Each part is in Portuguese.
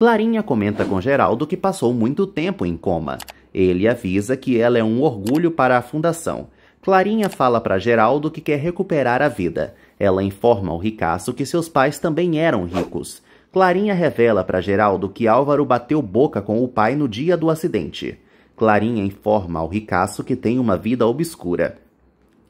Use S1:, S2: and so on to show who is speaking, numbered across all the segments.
S1: Clarinha comenta com Geraldo que passou muito tempo em coma. Ele avisa que ela é um orgulho para a fundação. Clarinha fala para Geraldo que quer recuperar a vida. Ela informa ao ricaço que seus pais também eram ricos. Clarinha revela para Geraldo que Álvaro bateu boca com o pai no dia do acidente. Clarinha informa ao ricaço que tem uma vida obscura.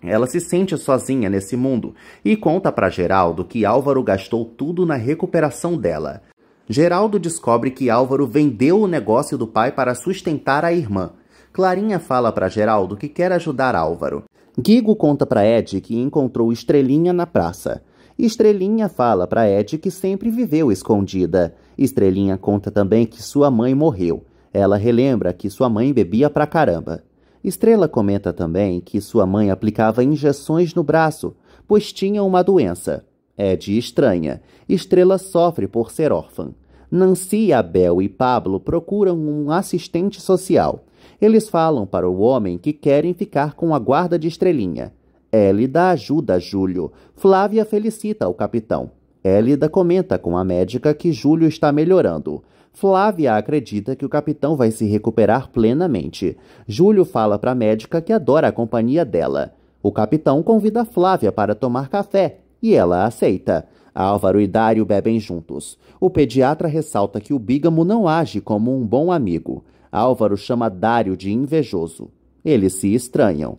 S1: Ela se sente sozinha nesse mundo e conta para Geraldo que Álvaro gastou tudo na recuperação dela. Geraldo descobre que Álvaro vendeu o negócio do pai para sustentar a irmã. Clarinha fala para Geraldo que quer ajudar Álvaro. Guigo conta para Ed que encontrou Estrelinha na praça. Estrelinha fala para Ed que sempre viveu escondida. Estrelinha conta também que sua mãe morreu. Ela relembra que sua mãe bebia pra caramba. Estrela comenta também que sua mãe aplicava injeções no braço, pois tinha uma doença. É Ed estranha. Estrela sofre por ser órfã. Nancy, Abel e Pablo procuram um assistente social. Eles falam para o homem que querem ficar com a guarda de Estrelinha. Élida ajuda Júlio. Flávia felicita o capitão. Élida comenta com a médica que Júlio está melhorando. Flávia acredita que o capitão vai se recuperar plenamente. Júlio fala para a médica que adora a companhia dela. O capitão convida Flávia para tomar café e ela aceita. Álvaro e Dário bebem juntos. O pediatra ressalta que o bígamo não age como um bom amigo. Álvaro chama Dário de invejoso. Eles se estranham.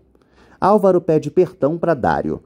S1: Álvaro pede perdão para Dário.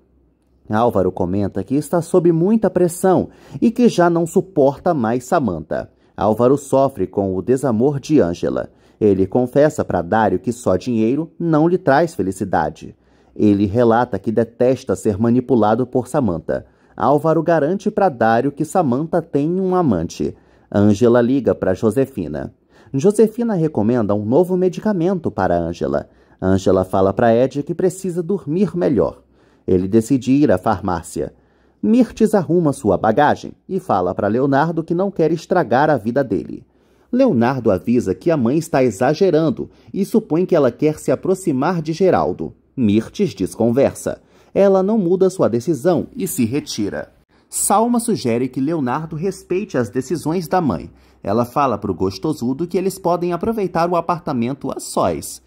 S1: Álvaro comenta que está sob muita pressão e que já não suporta mais Samantha. Álvaro sofre com o desamor de Ângela. Ele confessa para Dário que só dinheiro não lhe traz felicidade. Ele relata que detesta ser manipulado por Samantha. Álvaro garante para Dário que Samantha tem um amante. Ângela liga para Josefina. Josefina recomenda um novo medicamento para Ângela. Ângela fala para Ed que precisa dormir melhor. Ele decide ir à farmácia. Mirtes arruma sua bagagem e fala para Leonardo que não quer estragar a vida dele. Leonardo avisa que a mãe está exagerando e supõe que ela quer se aproximar de Geraldo. Mirtes desconversa. Ela não muda sua decisão e se retira. Salma sugere que Leonardo respeite as decisões da mãe. Ela fala para o gostosudo que eles podem aproveitar o apartamento a sós.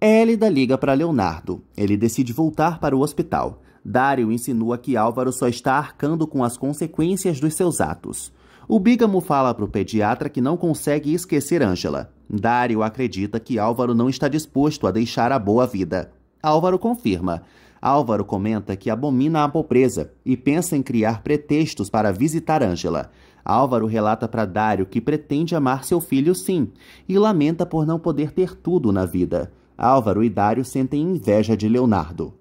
S1: Hélida liga para Leonardo. Ele decide voltar para o hospital. Dário insinua que Álvaro só está arcando com as consequências dos seus atos. O Bígamo fala para o pediatra que não consegue esquecer Ângela. Dário acredita que Álvaro não está disposto a deixar a boa vida. Álvaro confirma. Álvaro comenta que abomina a pobreza e pensa em criar pretextos para visitar Ângela. Álvaro relata para Dário que pretende amar seu filho sim e lamenta por não poder ter tudo na vida. Álvaro e Dário sentem inveja de Leonardo.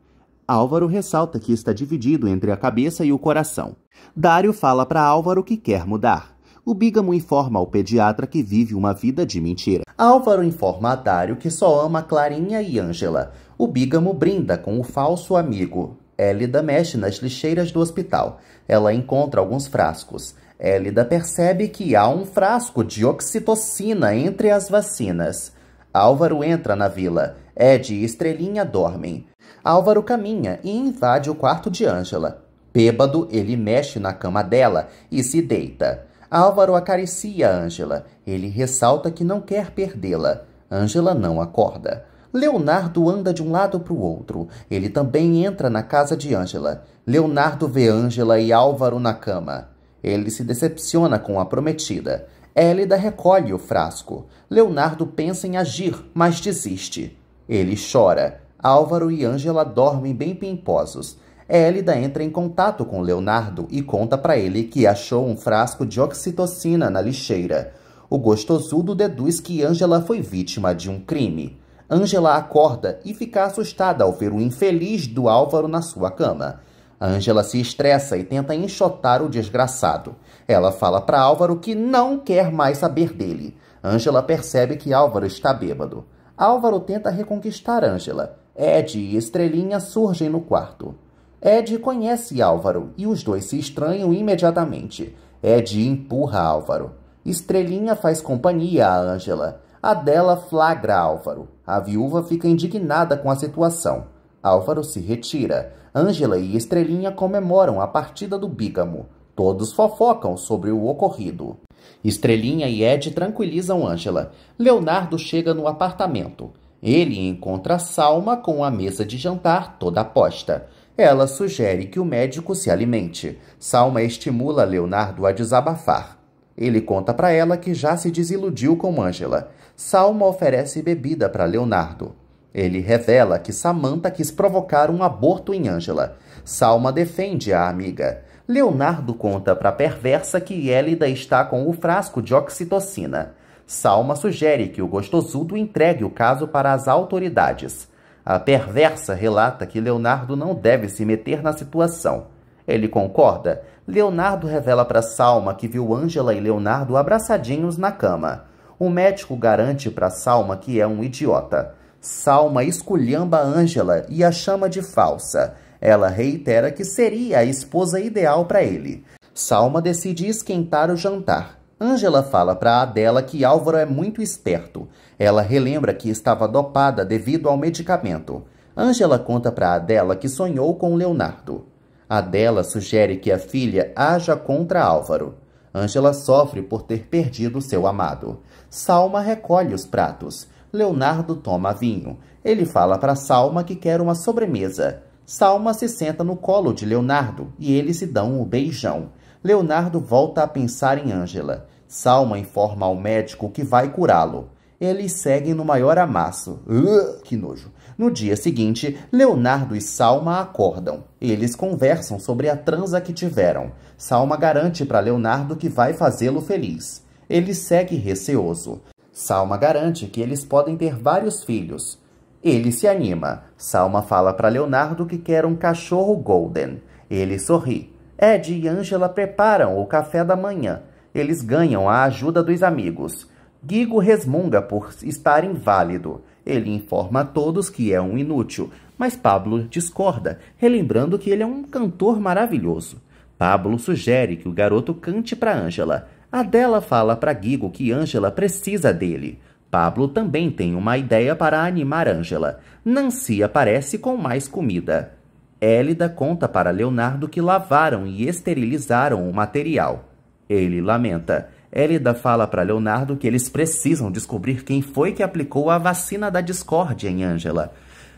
S1: Álvaro ressalta que está dividido entre a cabeça e o coração. Dário fala para Álvaro que quer mudar. O Bígamo informa ao pediatra que vive uma vida de mentira. Álvaro informa a Dário que só ama Clarinha e Ângela. O bígamo brinda com o falso amigo. Elida mexe nas lixeiras do hospital. Ela encontra alguns frascos. Elida percebe que há um frasco de oxitocina entre as vacinas. Álvaro entra na vila. Ed e Estrelinha dormem. Álvaro caminha e invade o quarto de Ângela. Bêbado, ele mexe na cama dela e se deita. Álvaro acaricia Ângela. Ele ressalta que não quer perdê-la. Ângela não acorda. Leonardo anda de um lado para o outro. Ele também entra na casa de Ângela. Leonardo vê Ângela e Álvaro na cama. Ele se decepciona com a prometida. Hélida recolhe o frasco. Leonardo pensa em agir, mas desiste. Ele chora. Álvaro e Ângela dormem bem pimposos. Hélida entra em contato com Leonardo e conta para ele que achou um frasco de oxitocina na lixeira. O gostosudo deduz que Angela foi vítima de um crime. Angela acorda e fica assustada ao ver o infeliz do Álvaro na sua cama. Angela se estressa e tenta enxotar o desgraçado. Ela fala para Álvaro que não quer mais saber dele. Angela percebe que Álvaro está bêbado. Álvaro tenta reconquistar Angela. Ed e Estrelinha surgem no quarto. Ed conhece Álvaro e os dois se estranham imediatamente. Ed empurra Álvaro. Estrelinha faz companhia a Angela. Adela flagra Álvaro. A viúva fica indignada com a situação. Álvaro se retira. Ângela e Estrelinha comemoram a partida do bígamo. Todos fofocam sobre o ocorrido. Estrelinha e Ed tranquilizam Ângela. Leonardo chega no apartamento. Ele encontra Salma com a mesa de jantar toda posta. Ela sugere que o médico se alimente. Salma estimula Leonardo a desabafar. Ele conta para ela que já se desiludiu com Ângela. Salma oferece bebida para Leonardo. Ele revela que Samantha quis provocar um aborto em Angela. Salma defende a amiga. Leonardo conta para a perversa que Hélida está com o frasco de oxitocina. Salma sugere que o gostosudo entregue o caso para as autoridades. A perversa relata que Leonardo não deve se meter na situação. Ele concorda. Leonardo revela para Salma que viu Ângela e Leonardo abraçadinhos na cama. O médico garante para Salma que é um idiota. Salma esculhamba Ângela e a chama de falsa. Ela reitera que seria a esposa ideal para ele. Salma decide esquentar o jantar. Ângela fala para Adela que Álvaro é muito esperto. Ela relembra que estava dopada devido ao medicamento. Ângela conta para Adela que sonhou com Leonardo. Adela sugere que a filha haja contra Álvaro. Angela sofre por ter perdido seu amado. Salma recolhe os pratos. Leonardo toma vinho. Ele fala para Salma que quer uma sobremesa. Salma se senta no colo de Leonardo e eles se dão um beijão. Leonardo volta a pensar em Angela. Salma informa ao médico que vai curá-lo. Eles seguem no maior amasso. Uh, que nojo. No dia seguinte, Leonardo e Salma acordam. Eles conversam sobre a transa que tiveram. Salma garante para Leonardo que vai fazê-lo feliz. Ele segue receoso. Salma garante que eles podem ter vários filhos. Ele se anima. Salma fala para Leonardo que quer um cachorro golden. Ele sorri. Ed e Angela preparam o café da manhã. Eles ganham a ajuda dos amigos. Guigo resmunga por estar inválido. Ele informa a todos que é um inútil, mas Pablo discorda, relembrando que ele é um cantor maravilhoso. Pablo sugere que o garoto cante para Angela. Adela fala para Guigo que Angela precisa dele. Pablo também tem uma ideia para animar Angela. Nancy aparece com mais comida. Elida conta para Leonardo que lavaram e esterilizaram o material. Ele lamenta. Elida fala para Leonardo que eles precisam descobrir quem foi que aplicou a vacina da discórdia em Angela.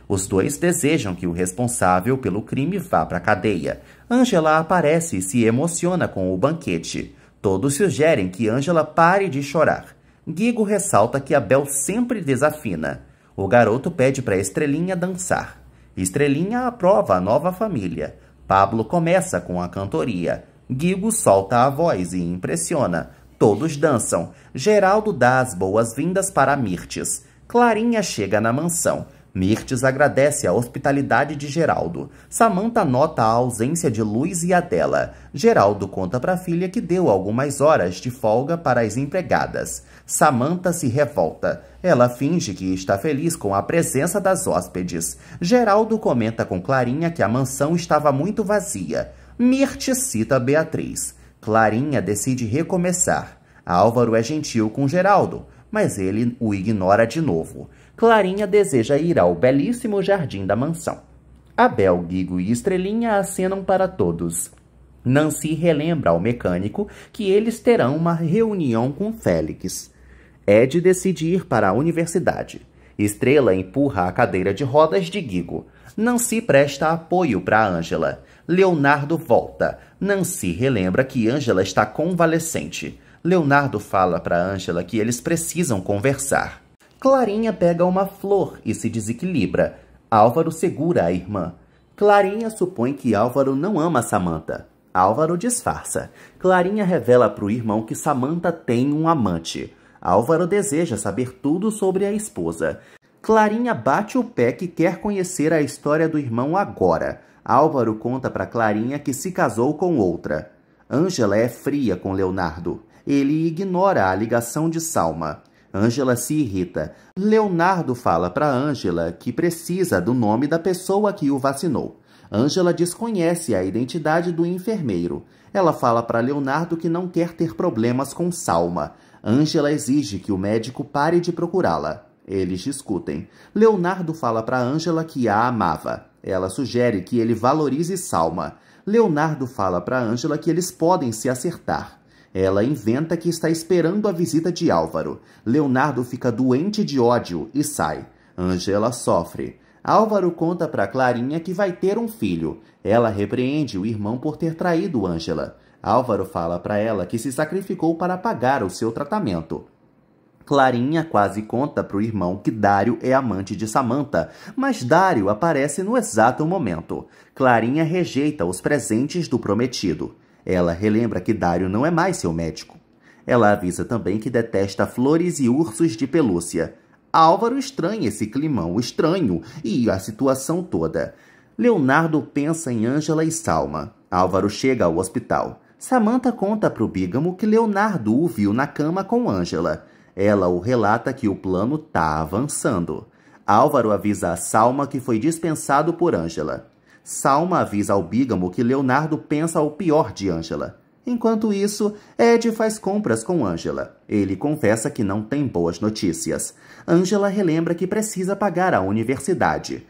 S1: Os dois desejam que o responsável pelo crime vá para a cadeia. Angela aparece e se emociona com o banquete. Todos sugerem que Angela pare de chorar. Guigo ressalta que Abel sempre desafina. O garoto pede para Estrelinha dançar. Estrelinha aprova a nova família. Pablo começa com a cantoria. Guigo solta a voz e impressiona. Todos dançam. Geraldo dá as boas-vindas para Mirtes. Clarinha chega na mansão. Mirtes agradece a hospitalidade de Geraldo. Samantha nota a ausência de Luiz e Adela. Geraldo conta para a filha que deu algumas horas de folga para as empregadas. Samantha se revolta. Ela finge que está feliz com a presença das hóspedes. Geraldo comenta com Clarinha que a mansão estava muito vazia. Mirtes cita Beatriz. Clarinha decide recomeçar. Álvaro é gentil com Geraldo, mas ele o ignora de novo. Clarinha deseja ir ao belíssimo jardim da mansão. Abel, Guigo e Estrelinha acenam para todos. Nancy relembra ao mecânico que eles terão uma reunião com Félix. Ed decide ir para a universidade. Estrela empurra a cadeira de rodas de Guigo. Nancy presta apoio para Angela. Leonardo volta. Nancy relembra que Angela está convalescente. Leonardo fala para Angela que eles precisam conversar. Clarinha pega uma flor e se desequilibra. Álvaro segura a irmã. Clarinha supõe que Álvaro não ama Samantha. Álvaro disfarça. Clarinha revela para o irmão que Samantha tem um amante. Álvaro deseja saber tudo sobre a esposa. Clarinha bate o pé que quer conhecer a história do irmão agora. Álvaro conta para Clarinha que se casou com outra. Ângela é fria com Leonardo ele ignora a ligação de Salma. Ângela se irrita. Leonardo fala para Ângela que precisa do nome da pessoa que o vacinou. Ângela desconhece a identidade do enfermeiro. Ela fala para Leonardo que não quer ter problemas com Salma. Ângela exige que o médico pare de procurá-la. Eles discutem. Leonardo fala para Ângela que a amava. Ela sugere que ele valorize Salma. Leonardo fala para Ângela que eles podem se acertar. Ela inventa que está esperando a visita de Álvaro. Leonardo fica doente de ódio e sai. Angela sofre. Álvaro conta para Clarinha que vai ter um filho. Ela repreende o irmão por ter traído Angela. Álvaro fala para ela que se sacrificou para pagar o seu tratamento. Clarinha quase conta para o irmão que Dário é amante de Samantha, mas Dário aparece no exato momento. Clarinha rejeita os presentes do prometido. Ela relembra que Dário não é mais seu médico. Ela avisa também que detesta flores e ursos de pelúcia. Álvaro estranha esse climão estranho e a situação toda. Leonardo pensa em Ângela e Salma. Álvaro chega ao hospital. Samantha conta para o Bígamo que Leonardo o viu na cama com Ângela. Ela o relata que o plano está avançando. Álvaro avisa a Salma que foi dispensado por Ângela. Salma avisa ao Bígamo que Leonardo pensa o pior de Angela. Enquanto isso, Ed faz compras com Angela. Ele confessa que não tem boas notícias. Angela relembra que precisa pagar a universidade.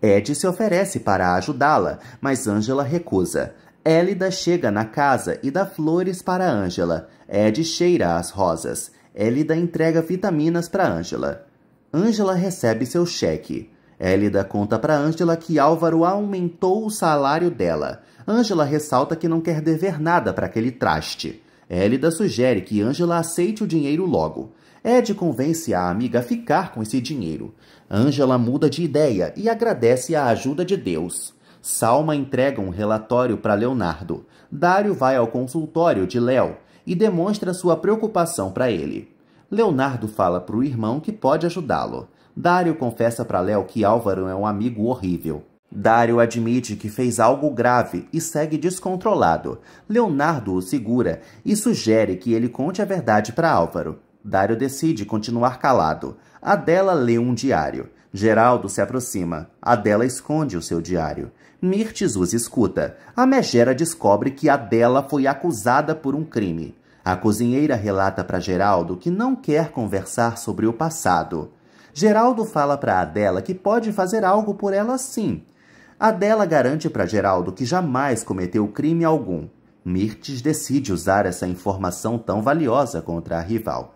S1: Ed se oferece para ajudá-la, mas Angela recusa. Elida chega na casa e dá flores para Angela. Ed cheira as rosas. Elida entrega vitaminas para Angela. Angela recebe seu cheque. Elida conta para Ângela que Álvaro aumentou o salário dela. Ângela ressalta que não quer dever nada para aquele traste. Elida sugere que Ângela aceite o dinheiro logo. Ed convence a amiga a ficar com esse dinheiro. Ângela muda de ideia e agradece a ajuda de Deus. Salma entrega um relatório para Leonardo. Dário vai ao consultório de Léo e demonstra sua preocupação para ele. Leonardo fala para o irmão que pode ajudá-lo. Dário confessa para Léo que Álvaro é um amigo horrível. Dário admite que fez algo grave e segue descontrolado. Leonardo o segura e sugere que ele conte a verdade para Álvaro. Dário decide continuar calado. Adela lê um diário. Geraldo se aproxima. Adela esconde o seu diário. Mirtes os escuta. A megera descobre que Adela foi acusada por um crime. A cozinheira relata para Geraldo que não quer conversar sobre o passado. Geraldo fala para Adela que pode fazer algo por ela sim. Adela garante para Geraldo que jamais cometeu crime algum. Mirtes decide usar essa informação tão valiosa contra a rival.